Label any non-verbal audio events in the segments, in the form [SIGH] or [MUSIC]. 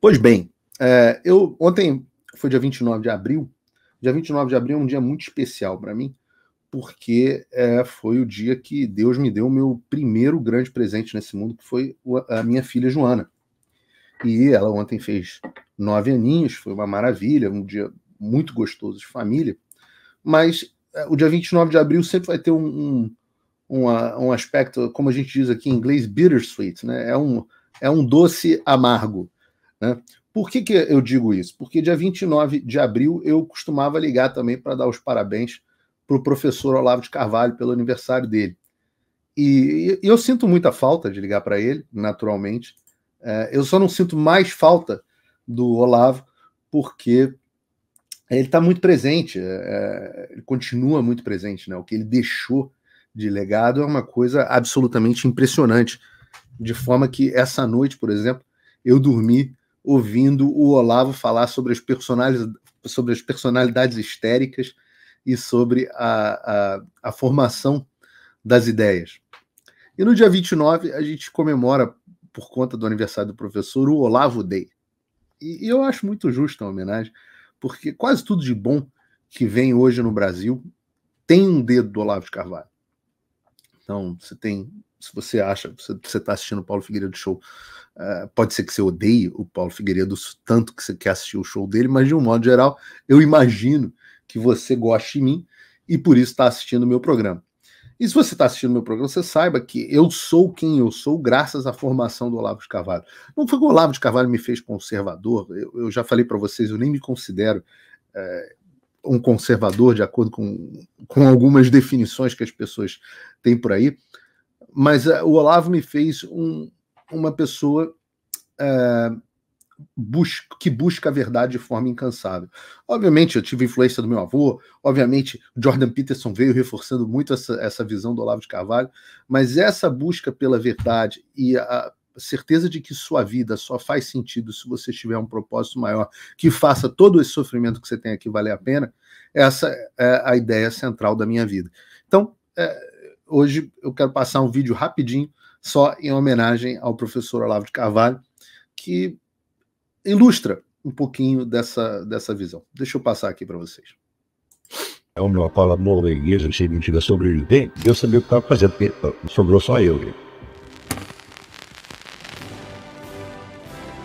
Pois bem, é, eu ontem foi dia 29 de abril. Dia 29 de abril é um dia muito especial para mim, porque é, foi o dia que Deus me deu o meu primeiro grande presente nesse mundo, que foi a minha filha Joana. E ela ontem fez nove aninhos, foi uma maravilha, um dia muito gostoso de família. Mas é, o dia 29 de abril sempre vai ter um, um, uma, um aspecto, como a gente diz aqui em inglês, bittersweet, né? É um, é um doce amargo né? Por que, que eu digo isso? Porque dia 29 de abril eu costumava ligar também para dar os parabéns para o professor Olavo de Carvalho pelo aniversário dele. E, e eu sinto muita falta de ligar para ele, naturalmente. É, eu só não sinto mais falta do Olavo, porque ele está muito presente, é, é, ele continua muito presente, né? O que ele deixou de legado é uma coisa absolutamente impressionante. De forma que essa noite, por exemplo, eu dormi ouvindo o Olavo falar sobre as personalidades, sobre as personalidades histéricas e sobre a, a, a formação das ideias. E no dia 29, a gente comemora, por conta do aniversário do professor, o Olavo Day. E, e eu acho muito justa a homenagem, porque quase tudo de bom que vem hoje no Brasil tem um dedo do Olavo de Carvalho. Então, você tem se você acha, se você está assistindo o Paulo Figueiredo Show, uh, pode ser que você odeie o Paulo Figueiredo tanto que você quer assistir o show dele, mas de um modo geral, eu imagino que você goste de mim e por isso está assistindo o meu programa. E se você está assistindo meu programa, você saiba que eu sou quem eu sou graças à formação do Olavo de Carvalho. Não foi que o Olavo de Carvalho me fez conservador, eu, eu já falei para vocês, eu nem me considero é, um conservador de acordo com, com algumas definições que as pessoas têm por aí, mas uh, o Olavo me fez um, uma pessoa uh, bus que busca a verdade de forma incansável. Obviamente, eu tive influência do meu avô, obviamente, Jordan Peterson veio reforçando muito essa, essa visão do Olavo de Carvalho, mas essa busca pela verdade e a certeza de que sua vida só faz sentido se você tiver um propósito maior que faça todo esse sofrimento que você tem aqui valer a pena, essa é a ideia central da minha vida. Então, eh, hoje eu quero passar um vídeo rapidinho, só em homenagem ao professor Olavo de Carvalho, que ilustra um pouquinho dessa, dessa visão. Deixa eu passar aqui para vocês. É uma palavra norueguesa, cheia de mentira sobre ele. Bem, eu sabia o que estava fazendo, porque sobrou só eu. Viu?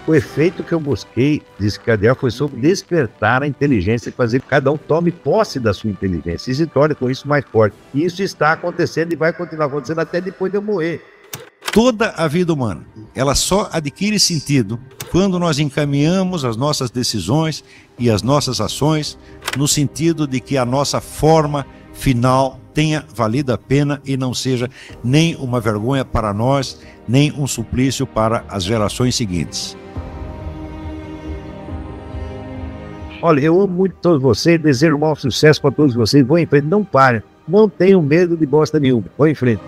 O efeito que eu busquei disse cardeal foi sobre despertar a inteligência e fazer que cada um tome posse da sua inteligência e se torne com isso mais forte. E isso está acontecendo e vai continuar acontecendo até depois de eu morrer. Toda a vida humana, ela só adquire sentido quando nós encaminhamos as nossas decisões e as nossas ações no sentido de que a nossa forma final tenha valido a pena e não seja nem uma vergonha para nós, nem um suplício para as gerações seguintes. Olha, eu amo muito todos vocês, desejo o maior sucesso para todos vocês. Vou em frente, não pare. Não tenham medo de bosta nenhuma. Vou em frente.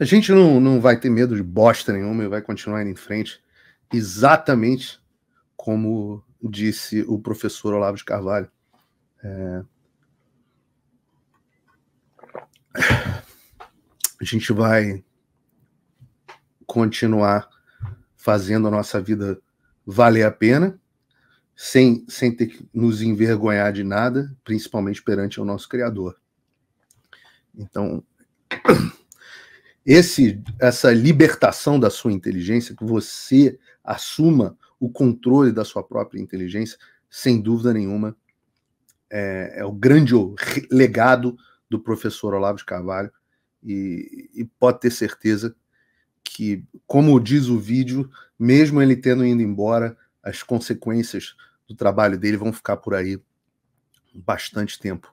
A gente não, não vai ter medo de bosta nenhuma e vai continuar indo em frente exatamente como disse o professor Olavo de Carvalho. É... A gente vai continuar fazendo a nossa vida valer a pena, sem, sem ter que nos envergonhar de nada, principalmente perante o nosso Criador. Então, esse, essa libertação da sua inteligência, que você assuma o controle da sua própria inteligência, sem dúvida nenhuma, é, é o grande legado do professor Olavo de Carvalho e, e, pode ter certeza que, como diz o vídeo, mesmo ele tendo ido embora, as consequências do trabalho dele vão ficar por aí bastante tempo.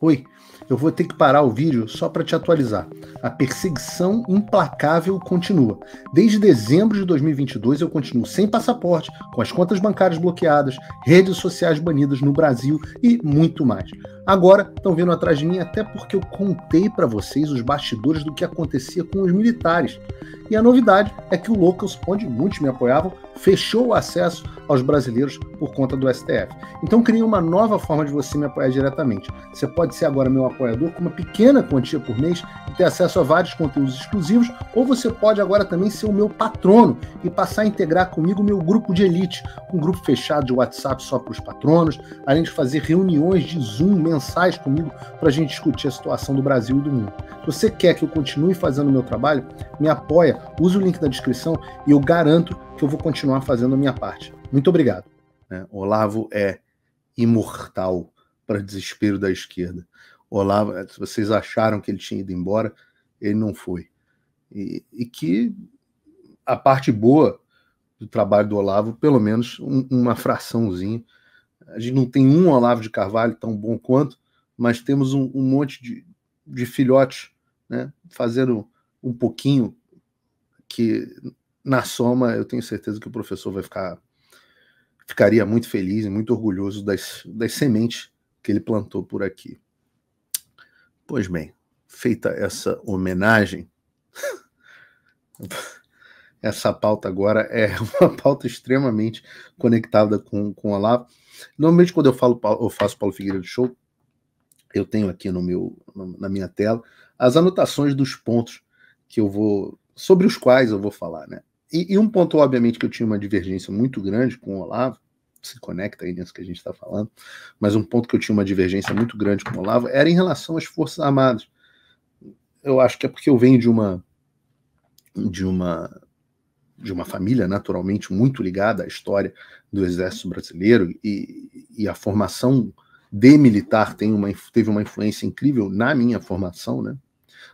Oi, eu vou ter que parar o vídeo só para te atualizar. A perseguição implacável continua. Desde dezembro de 2022 eu continuo sem passaporte, com as contas bancárias bloqueadas, redes sociais banidas no Brasil e muito mais. Agora estão vindo atrás de mim até porque eu contei para vocês os bastidores do que acontecia com os militares. E a novidade é que o Locals, onde muitos me apoiavam, fechou o acesso aos brasileiros por conta do STF. Então criei uma nova forma de você me apoiar diretamente. Você pode ser agora meu apoiador com uma pequena quantia por mês e ter acesso a vários conteúdos exclusivos, ou você pode agora também ser o meu patrono e passar a integrar comigo o meu grupo de elite, um grupo fechado de WhatsApp só para os patronos, além de fazer reuniões de Zoom mensais comigo para a gente discutir a situação do Brasil e do mundo. Se você quer que eu continue fazendo o meu trabalho, me apoia use o link na descrição e eu garanto que eu vou continuar fazendo a minha parte. Muito obrigado. É, Olavo é imortal para desespero da esquerda. Olavo, é, se vocês acharam que ele tinha ido embora, ele não foi. E, e que a parte boa do trabalho do Olavo, pelo menos um, uma fraçãozinha. A gente não tem um Olavo de Carvalho tão bom quanto, mas temos um, um monte de, de filhotes né, fazendo um pouquinho que na soma eu tenho certeza que o professor vai ficar ficaria muito feliz e muito orgulhoso das, das sementes que ele plantou por aqui. Pois bem, feita essa homenagem, [LAUGHS] essa pauta agora é uma pauta extremamente conectada com, com o Olavo. Normalmente, quando eu falo eu faço Paulo Figueiredo Show, eu tenho aqui no meu, na minha tela as anotações dos pontos que eu vou sobre os quais eu vou falar, né? E, e, um ponto, obviamente, que eu tinha uma divergência muito grande com o Olavo, se conecta aí nisso que a gente está falando, mas um ponto que eu tinha uma divergência muito grande com o Olavo era em relação às Forças Armadas. Eu acho que é porque eu venho de uma de uma de uma família naturalmente muito ligada à história do Exército Brasileiro e, e a formação de militar tem uma, teve uma influência incrível na minha formação, né?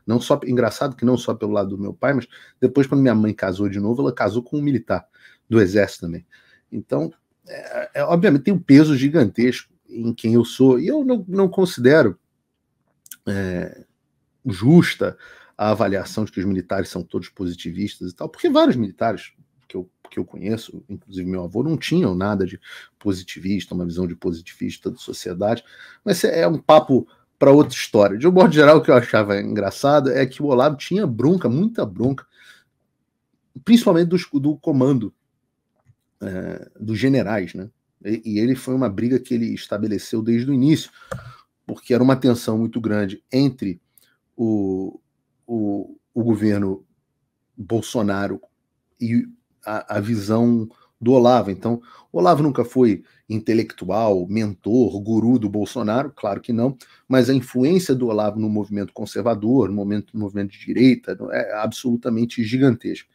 Não só engraçado que não só pelo lado do meu pai, mas depois quando minha mãe casou de novo, ela casou com um militar do exército também. Então, é, é, obviamente tem um peso gigantesco em quem eu sou e eu não, não considero é, justa a avaliação de que os militares são todos positivistas e tal, porque vários militares que eu, que eu conheço, inclusive meu avô, não tinham nada de positivista, uma visão de positivista de sociedade, mas é, é um papo para outra história. De um modo geral, o que eu achava engraçado é que o Olavo tinha bronca, muita bronca, principalmente do comando é, dos generais, né? E, e, ele foi uma briga que ele estabeleceu desde o início, porque era uma tensão muito grande entre o, o, o governo Bolsonaro e a, a visão do Olavo. Então, o Olavo nunca foi intelectual, mentor, guru do Bolsonaro, claro que não, mas a influência do Olavo no movimento conservador, no, momento, no movimento de direita, é absolutamente gigantesca.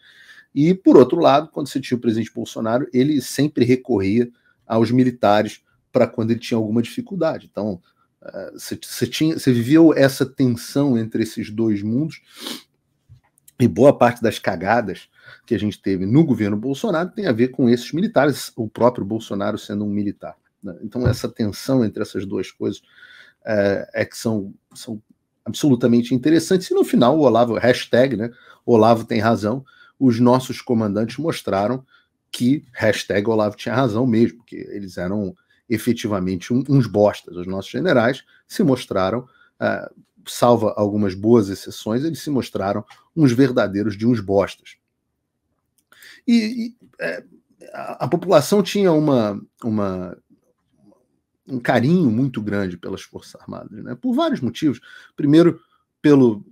E, por outro lado, quando você tinha o presidente Bolsonaro, ele sempre recorria aos militares para quando ele tinha alguma dificuldade. Então, eh, você, você, tinha, você vivia essa tensão entre esses dois mundos e boa parte das cagadas que a gente teve no governo Bolsonaro tem a ver com esses militares, o próprio Bolsonaro sendo um militar. Né? Então, essa tensão entre essas duas coisas é, é que são, são absolutamente interessantes. E no final, o Olavo, hashtag, né? Olavo tem razão, os nossos comandantes mostraram que hashtag Olavo tinha razão mesmo, que eles eram efetivamente um, uns bostas. Os nossos generais se mostraram, uh, salva algumas boas exceções, eles se mostraram uns verdadeiros de uns bostas. E, e é, a, a, população tinha uma, uma, um carinho muito grande pelas Forças Armadas, né? por vários motivos. Primeiro, pelo.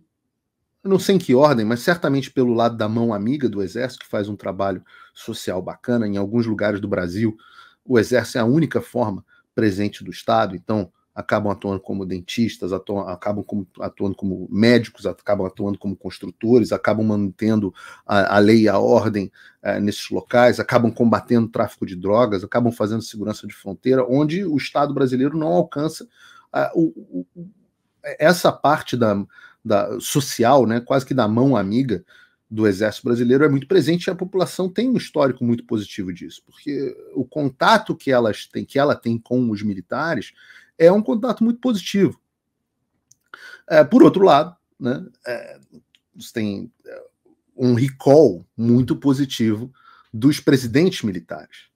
Não sei em que ordem, mas certamente pelo lado da mão amiga do Exército, que faz um trabalho social bacana. Em alguns lugares do Brasil, o Exército é a única forma presente do Estado, então acabam atuando como dentistas, atuam, acabam como, atuando como médicos, acabam atuando como construtores, acabam mantendo a, a lei e a ordem é, nesses locais, acabam combatendo o tráfico de drogas, acabam fazendo segurança de fronteira, onde o Estado brasileiro não alcança a, o, o, essa parte da, da social, né, quase que da mão amiga, do exército brasileiro é muito presente e a população tem um histórico muito positivo disso, porque o contato que elas têm, que ela tem com os militares é um contato muito positivo. É, por outro lado, né, é, você tem é, um recall muito positivo dos presidentes militares.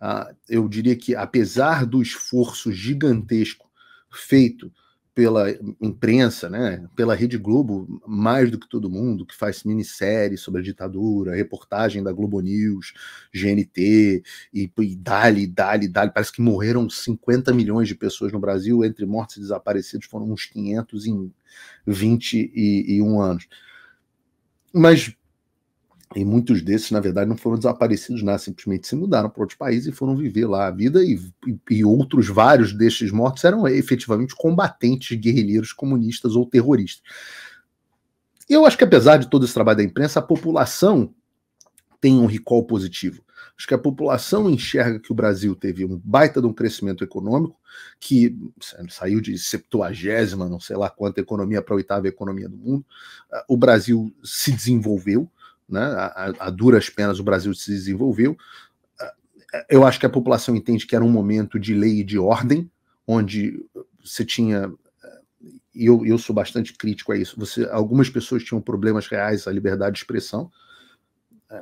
Ah, eu diria que, apesar do esforço gigantesco feito pela imprensa, né, pela Rede Globo, mais do que todo mundo, que faz minissérie sobre a ditadura, reportagem da Globo News, GNT, e, e dali, dali, dali. Parece que morreram 50 milhões de pessoas no Brasil, entre mortos e desaparecidos foram uns 500 em 21 anos. Mas e muitos desses, na verdade, não foram desaparecidos nada, né? simplesmente se mudaram para outro país e foram viver lá a vida. E, e, e outros, vários destes mortos eram efetivamente combatentes guerrilheiros comunistas ou terroristas. Eu acho que, apesar de todo esse trabalho da imprensa, a população tem um recall positivo. Acho que a população enxerga que o Brasil teve um baita de um crescimento econômico, que saiu de septuagésima, não sei lá quanta economia para a oitava economia do mundo. Ah, o Brasil se desenvolveu, né? a, a duras penas o Brasil se desenvolveu. Ah, eu acho que a população entende que era um momento de lei e de ordem, onde você tinha e eu, eu sou bastante crítico a isso. Você, algumas pessoas tinham problemas reais à liberdade de expressão,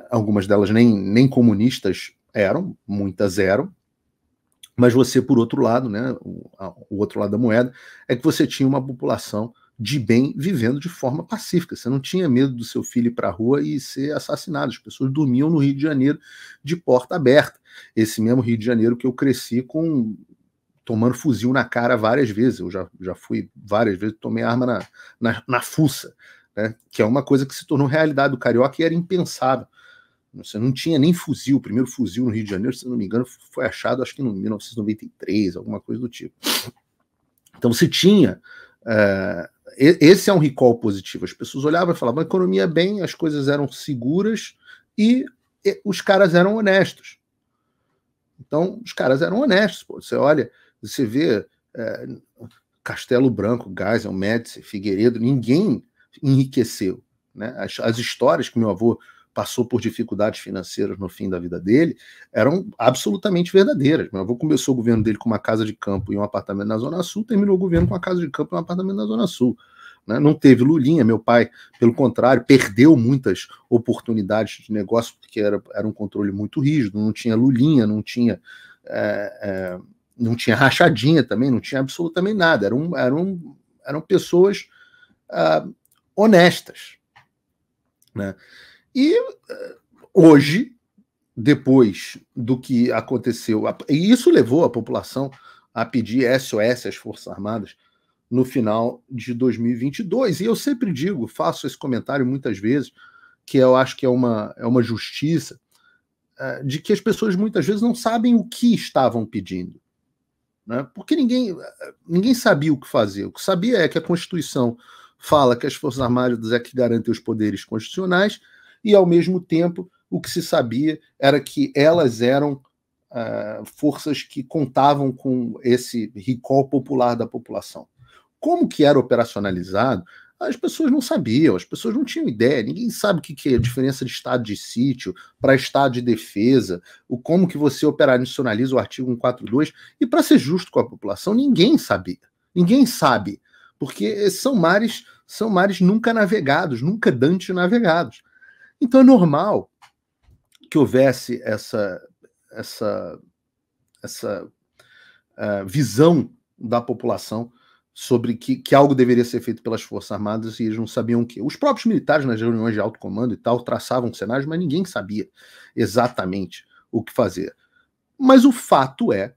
algumas delas nem, nem comunistas eram, muitas eram. Mas você, por outro lado, né, o, o outro lado da moeda, é que você tinha uma população de bem vivendo de forma pacífica. Você não tinha medo do seu filho ir para a rua e ser assassinado. As pessoas dormiam no Rio de Janeiro de porta aberta. Esse mesmo Rio de Janeiro que eu cresci com tomando fuzil na cara várias vezes. Eu já, já fui várias vezes, tomei arma na, na, na fuça, né? que é uma coisa que se tornou realidade do carioca e era impensável. Você não tinha nem fuzil. O primeiro fuzil no Rio de Janeiro, se não me engano, foi achado acho que em 1993, alguma coisa do tipo. Então você tinha. Eh, esse é um recall positivo. As pessoas olhavam e falavam: a economia é bem, as coisas eram seguras e, os caras eram honestos. Então, os caras eram honestos. Pô. Você olha, você vê é, Castelo Branco, Geisel, Médici, Figueiredo, ninguém enriqueceu. Né? As, as histórias que meu avô passou por dificuldades financeiras no fim da vida dele, eram absolutamente verdadeiras. Meu avô começou o governo dele com uma casa de campo e um apartamento na Zona Sul, terminou o governo com uma casa de campo e um apartamento na Zona Sul. Né? Não teve Lulinha, meu pai, pelo contrário, perdeu muitas oportunidades de negócio, porque era, era um controle muito rígido, não tinha Lulinha, não tinha. É, é, não tinha rachadinha também, não tinha absolutamente nada. Eram, eram, eram pessoas ah, honestas. Né? E eh, hoje, depois do que aconteceu, e isso levou a população a pedir SOS às Forças Armadas no final de 2022. E eu sempre digo, faço esse comentário muitas vezes, que eu acho que é uma, é uma justiça, eh, de que as pessoas muitas vezes não sabem o que estavam pedindo. Né? Porque ninguém, eh, ninguém sabia o que fazer. O que sabia é que a Constituição fala que as Forças Armadas é que garantem os poderes constitucionais e, ao mesmo tempo, o que se sabia era que elas eram uh, forças que contavam com esse recall popular da população. Como que era operacionalizado, as pessoas não sabiam, as pessoas não tinham ideia, ninguém sabe o que é a diferença de estado de sítio para estado de defesa, o como que você operacionaliza o artigo 142, e para ser justo com a população, ninguém sabia. Ninguém sabe, porque são mares, são mares nunca navegados, nunca dantes navegados. Então é normal que houvesse essa essa essa uh, visão da população sobre que, que algo deveria ser feito pelas Forças Armadas e eles não sabiam o que. Os próprios militares nas reuniões de alto comando e tal traçavam cenários, mas ninguém sabia exatamente o que fazer. Mas o fato é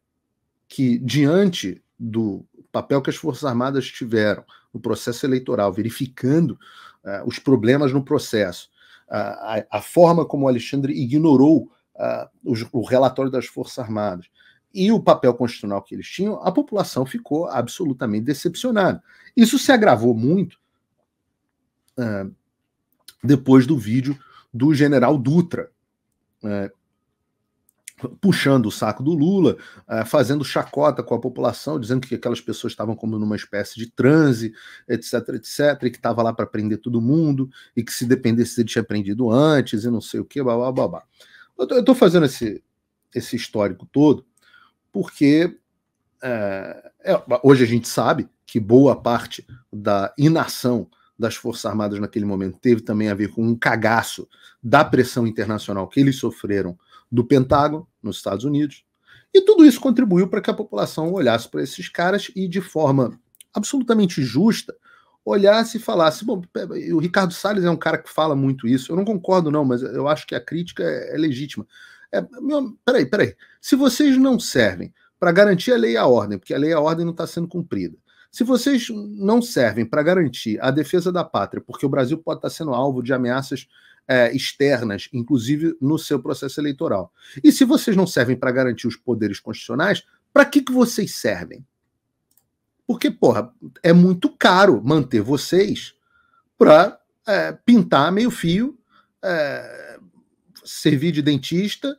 que, diante do papel que as Forças Armadas tiveram no processo eleitoral, verificando uh, os problemas no processo, a, forma como o Alexandre ignorou o, o relatório das Forças Armadas e o papel constitucional que eles tinham, a população ficou absolutamente decepcionada. Isso se agravou muito uh, depois do vídeo do general Dutra, uh, puxando o saco do Lula, eh, fazendo chacota com a população, dizendo que aquelas pessoas estavam como numa espécie de transe, etc, etc, e que estava lá para prender todo mundo, e que se dependesse ele tinha prendido antes, e não sei o que, babá, babá. Eu estou fazendo esse, esse histórico todo porque é, é, hoje a gente sabe que boa parte da inação das Forças Armadas naquele momento teve também a ver com um cagaço da pressão internacional que eles sofreram do Pentágono, nos Estados Unidos. E tudo isso contribuiu para que a população olhasse para esses caras e, de forma absolutamente justa, olhasse e falasse. Bom, o Ricardo Salles é um cara que fala muito isso. Eu não concordo, não, mas eu acho que a crítica é, é, legítima. É, meu, peraí, peraí. Se vocês não servem para garantir a lei e a ordem, porque a lei e a ordem não está sendo cumprida, se vocês não servem para garantir a defesa da pátria, porque o Brasil pode estar tá sendo alvo de ameaças é, externas, inclusive no seu processo eleitoral. E se vocês não servem para garantir os poderes constitucionais, para que, que vocês servem? Porque, porra, é muito caro manter vocês para é, pintar meio fio, é, servir de dentista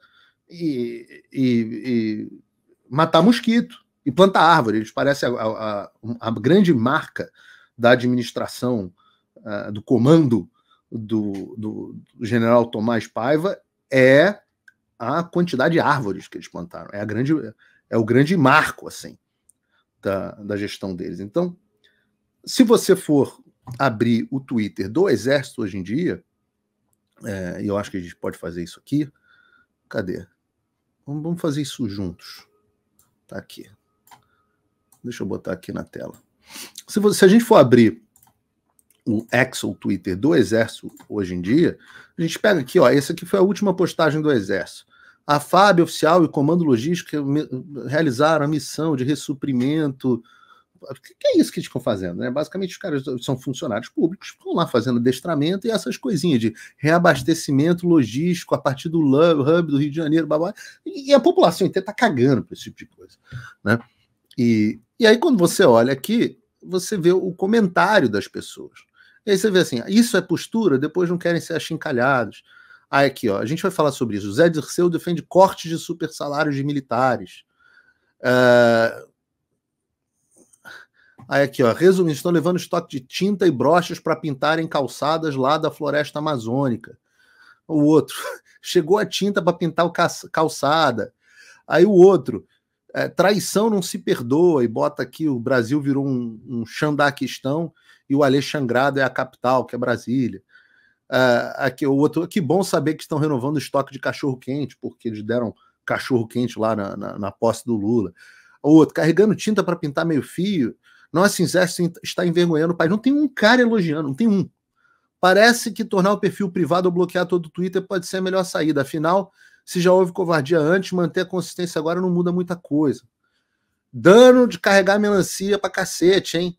e, e, e, matar mosquito e plantar árvore. Eles parecem a, a, a grande marca da administração, a, é, do comando do, do, do general Tomás Paiva é a quantidade de árvores que eles plantaram. É, a grande, é o grande marco assim da, da gestão deles. Então, se você for abrir o Twitter do Exército hoje em dia, é, e é, eu acho que a gente pode fazer isso aqui. Cadê? Vamos fazer isso juntos. Tá aqui. Deixa eu botar aqui na tela. Se, você, se a gente for abrir o ex ou Twitter do Exército hoje em dia, a gente pega aqui, ó, essa aqui foi a última postagem do Exército. A FAB oficial e o Comando Logístico realizaram a missão de ressuprimento. O que é isso que eles estão fazendo? Né? Basicamente, os caras são funcionários públicos, ficam lá fazendo adestramento e essas coisinhas de reabastecimento logístico a partir do hub do Rio de Janeiro, blá, blá, e a população inteira está cagando para esse tipo de coisa. Né? E, e aí, quando você olha aqui, você vê o comentário das pessoas. E aí você vê assim, isso é postura, depois não querem ser achincalhados. Aí aqui, ó, a gente vai falar sobre isso. Zé Dirceu defende cortes de super salários de militares. É, aí aqui, ó, resumindo, estão levando estoque de tinta e brochas para pintarem calçadas lá da floresta amazônica. O outro, [LAUGHS] chegou a tinta para pintar o calçada. Aí o outro, é, traição não se perdoa, e bota aqui, o Brasil virou um, um xandaquistão e o Alexandrado é a capital, que é Brasília. Uh, aqui, o outro, que bom saber que estão renovando o estoque de cachorro quente, porque eles deram cachorro quente lá na, na, na posse do Lula. O outro, carregando tinta para pintar meio fio. Nossa, exército está envergonhando o país. Não tem um cara elogiando, não tem um. Parece que tornar o perfil privado ou bloquear todo o Twitter pode ser a melhor saída. Afinal, se já houve covardia antes, manter a consistência agora não muda muita coisa. Dano de carregar melancia para cacete, hein?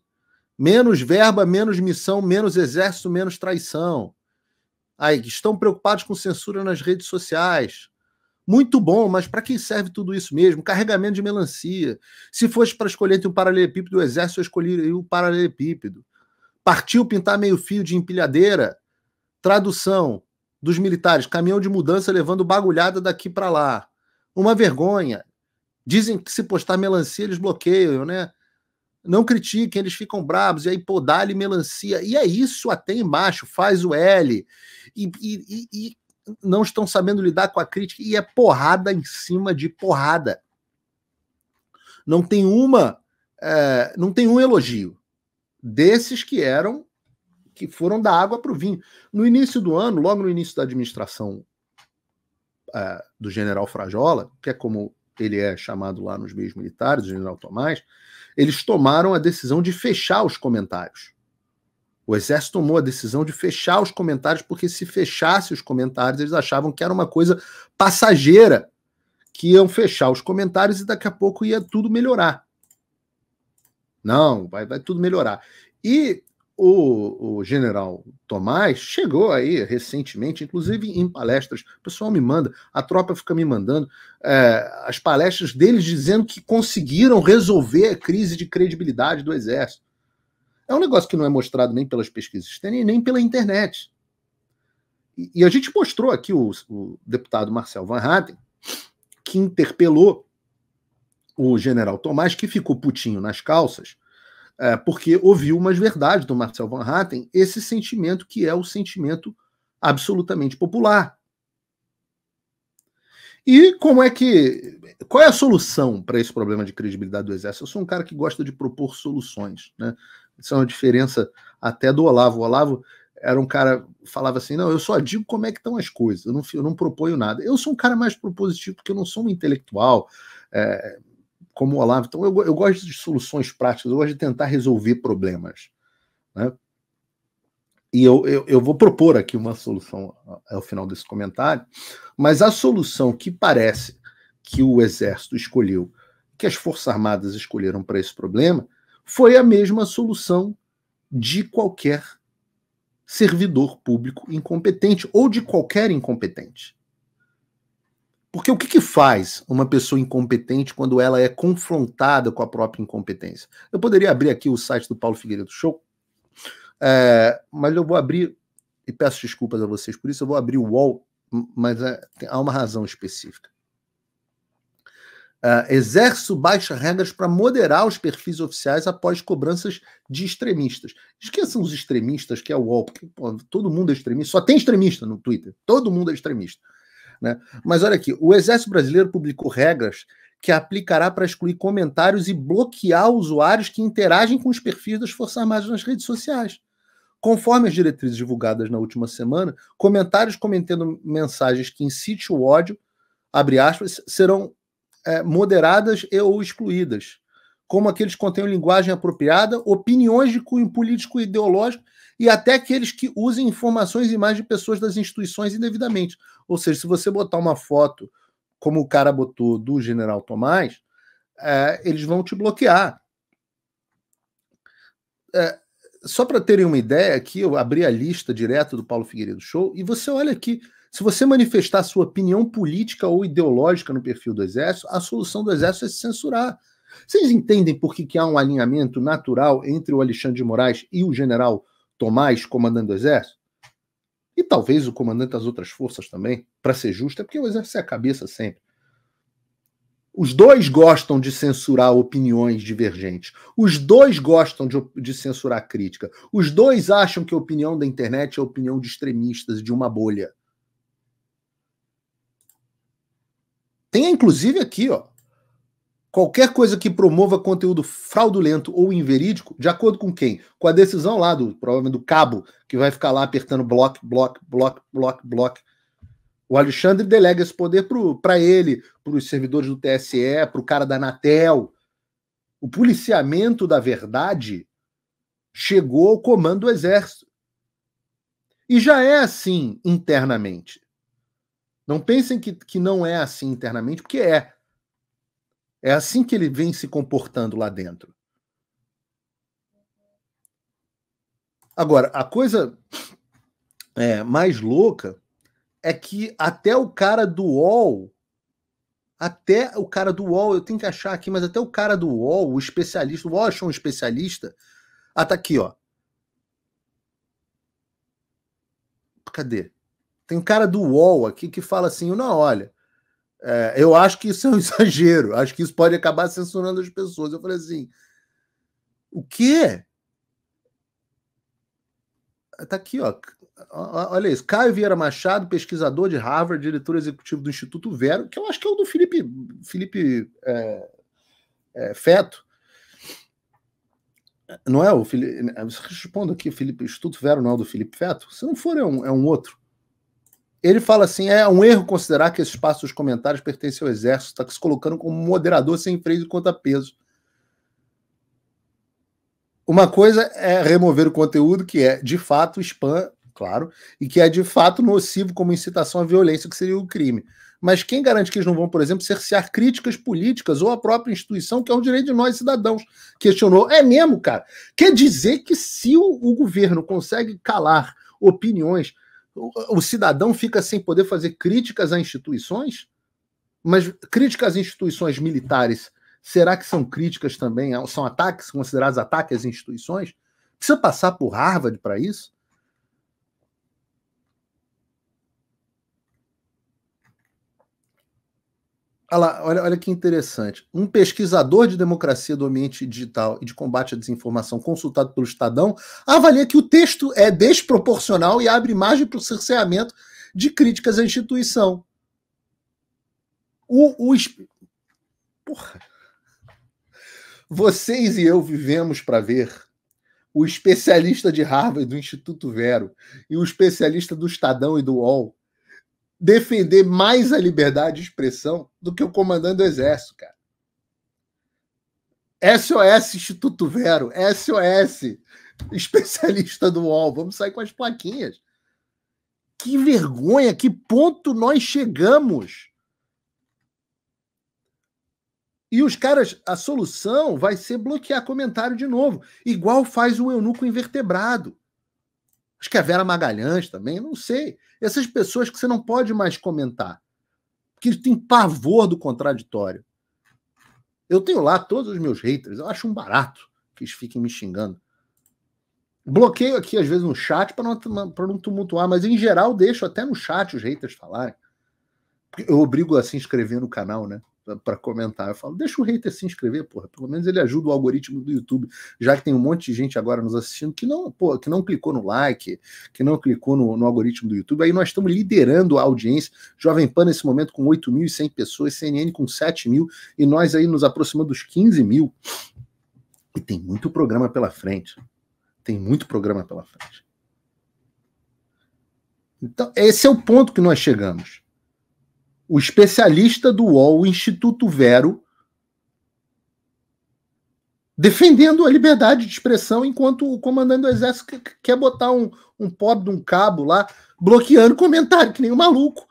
Menos verba, menos missão, menos exército, menos traição. Aí, estão preocupados com censura nas redes sociais. Muito bom, mas para quem serve tudo isso mesmo? Carregamento de melancia. Se fosse para escolher entre um paralelepípedo e o exército, eu escolheria o paralelepípedo. Partiu pintar meio fio de empilhadeira. Tradução dos militares: caminhão de mudança levando bagulhada daqui para lá. Uma vergonha. Dizem que se postar melancia, eles bloqueiam, né? não critiquem, eles ficam bravos, e aí pô, dá-lhe melancia, e é isso até embaixo, faz o L, e, e, e, não estão sabendo lidar com a crítica, e é porrada em cima de porrada. Não tem uma, é, não tem um elogio desses que eram, que foram da água para o vinho. No início do ano, logo no início da administração é, do general Frajola, que é como que ele é chamado lá nos meios militares, o general Tomás, eles tomaram a decisão de fechar os comentários. O exército tomou a decisão de fechar os comentários, porque se fechasse os comentários, eles achavam que era uma coisa passageira, que iam fechar os comentários e daqui a pouco ia tudo melhorar. Não, vai, vai tudo melhorar. E o, o, general Tomás chegou aí recentemente, inclusive em palestras. O pessoal me manda, a tropa fica me mandando é, as palestras deles dizendo que conseguiram resolver a crise de credibilidade do Exército. É um negócio que não é mostrado nem pelas pesquisas nem pela internet. E, e a gente mostrou aqui o, o deputado Marcel Van Hatten, que interpelou o general Tomás, que ficou putinho nas calças, é, porque ouviu umas verdades do Marcel Van Hatten, esse sentimento que é o sentimento absolutamente popular. E como é que. Qual é a solução para esse problema de credibilidade do Exército? Eu sou um cara que gosta de propor soluções. Né? Isso é uma diferença até do Olavo. O Olavo era um cara falava assim: não, eu só digo como é que estão as coisas, eu não, eu não proponho nada. Eu sou um cara mais propositivo porque eu não sou um intelectual. É, como o Olavo. Então, eu, eu gosto de soluções práticas, eu gosto de tentar resolver problemas. Né? E eu, eu, eu vou propor aqui uma solução ao final desse comentário, mas a solução que parece que o Exército escolheu, que as Forças Armadas escolheram para esse problema, foi a mesma solução de qualquer servidor público incompetente ou de qualquer incompetente. Porque o que, que faz uma pessoa incompetente quando ela é confrontada com a própria incompetência? Eu poderia abrir aqui o site do Paulo Figueiredo Show, é, mas eu vou abrir, e peço desculpas a vocês por isso, eu vou abrir o UOL, mas é, há uma razão específica. Uh, é, exército baixa regras para moderar os perfis oficiais após cobranças de extremistas. Esqueçam os extremistas, que é o UOL, porque pô, todo mundo é extremista, só tem extremista no Twitter, todo mundo é extremista. Né? Mas olha aqui, o Exército Brasileiro publicou regras que aplicará para excluir comentários e bloquear usuários que interagem com os perfis das Forças Armadas nas redes sociais. Conforme as diretrizes divulgadas na última semana, comentários comentando mensagens que incitem o ódio, aspas, serão é, moderadas e ou excluídas, como aqueles que contêm linguagem apropriada, opiniões de cunho político e ideológico e até aqueles que usem informações e imagens de pessoas das instituições indevidamente. Ou seja, se você botar uma foto, como o cara botou do general Tomás, é, eles vão te bloquear. É, só para terem uma ideia, aqui eu abri a lista direto do Paulo Figueiredo Show, e você olha aqui. Se você manifestar sua opinião política ou ideológica no perfil do Exército, a solução do Exército é se censurar. Vocês entendem por que, que há um alinhamento natural entre o Alexandre de Moraes e o general Tomás, comandante do exército, e talvez o comandante das outras forças também, para ser justo, é porque o exército é a cabeça sempre. Os dois gostam de censurar opiniões divergentes. Os dois gostam de, de censurar crítica. Os dois acham que a opinião da internet é a opinião de extremistas, de uma bolha. Tem inclusive aqui, ó, qualquer coisa que promova conteúdo fraudulento ou inverídico, de acordo com quem? Com a decisão lá do provavelmente do cabo que vai ficar lá apertando bloco, bloco, bloco, bloco, bloco. O Alexandre delega esse poder para ele, para os servidores do TSE, para o cara da Anatel. O policiamento da verdade chegou ao comando do Exército. E já é assim internamente. Não pensem que, que não é assim internamente, porque é. É assim que ele vem se comportando lá dentro. Agora, a coisa é, mais louca é que até o cara do UOL, até o cara do UOL, eu tenho que achar aqui, mas até o cara do UOL, o especialista, o Washington um especialista. Ah, tá aqui, ó. Cadê? Tem um cara do UOL aqui que fala assim: não, olha, é, eu acho que isso é um [LAUGHS] exagero, acho que isso pode acabar censurando as pessoas. Eu falei assim: o quê? Tá aqui, ó. Olha isso, Caio Vieira Machado, pesquisador de Harvard, diretor executivo do Instituto Vero, que eu acho que é o do Felipe, Felipe é, é, Feto. Não é o Felipe. Respondo aqui, Felipe, Instituto Vero não é o do Felipe Feto? Se não for, é um, é um outro. Ele fala assim: é um erro considerar que esse espaço dos comentários pertence ao exército, está se colocando como moderador sem freio de contrapeso. Uma coisa é remover o conteúdo que é de fato spam, claro, e que é de fato nocivo como incitação à violência, que seria o crime. Mas quem garante que eles não vão, por exemplo, cercear críticas políticas ou a própria instituição, que é um direito de nós cidadãos? Questionou. É mesmo, cara. Quer dizer que se o, o governo consegue calar opiniões o, cidadão fica sem poder fazer críticas a instituições? Mas críticas às instituições militares, será que são críticas também? São ataques, considerados ataques às instituições? Precisa passar por Harvard para isso? Olha, olha, olha que interessante. Um pesquisador de democracia do ambiente digital e de combate à desinformação consultado pelo Estadão avalia que o texto é desproporcional e abre margem para o cerceamento de críticas à instituição. O, o, porra. Vocês e eu vivemos para ver o especialista de Harvard do Instituto Vero e o especialista do Estadão e do UOL defender mais a liberdade de expressão do que o comandante do exército, cara. SOS Instituto Vero, SOS especialista do UOL, vamos sair com as plaquinhas. Que vergonha, que ponto nós chegamos. E os caras, a solução vai ser bloquear comentário de novo, igual faz o eunuco invertebrado. Acho que a Vera Magalhães também, não sei. Essas pessoas que você não pode mais comentar, que tem pavor do contraditório. Eu tenho lá todos os meus haters, eu acho um barato que eles fiquem me xingando. Bloqueio aqui, às vezes, no chat para não, não tumultuar, mas em geral deixo até no chat os haters falarem. Eu obrigo a se inscrever no canal, né? para comentar. Eu falo, deixa o hater se inscrever, porra. Pelo menos ele ajuda o algoritmo do YouTube, já que tem um monte de gente agora nos assistindo que não, porra, que não clicou no like, que não clicou no, no algoritmo do YouTube. Aí nós estamos liderando a audiência. Jovem Pan, nesse momento, com 8.100 pessoas, CNN com 7 mil, e nós aí nos aproximando dos 15 mil. E tem muito programa pela frente. Tem muito programa pela frente. Então, esse é o ponto que nós chegamos o especialista do UOL, o Instituto Vero, defendendo a liberdade de expressão, enquanto o comandante do exército quer botar um, um pobre de um cabo lá, bloqueando comentário, que nem um maluco.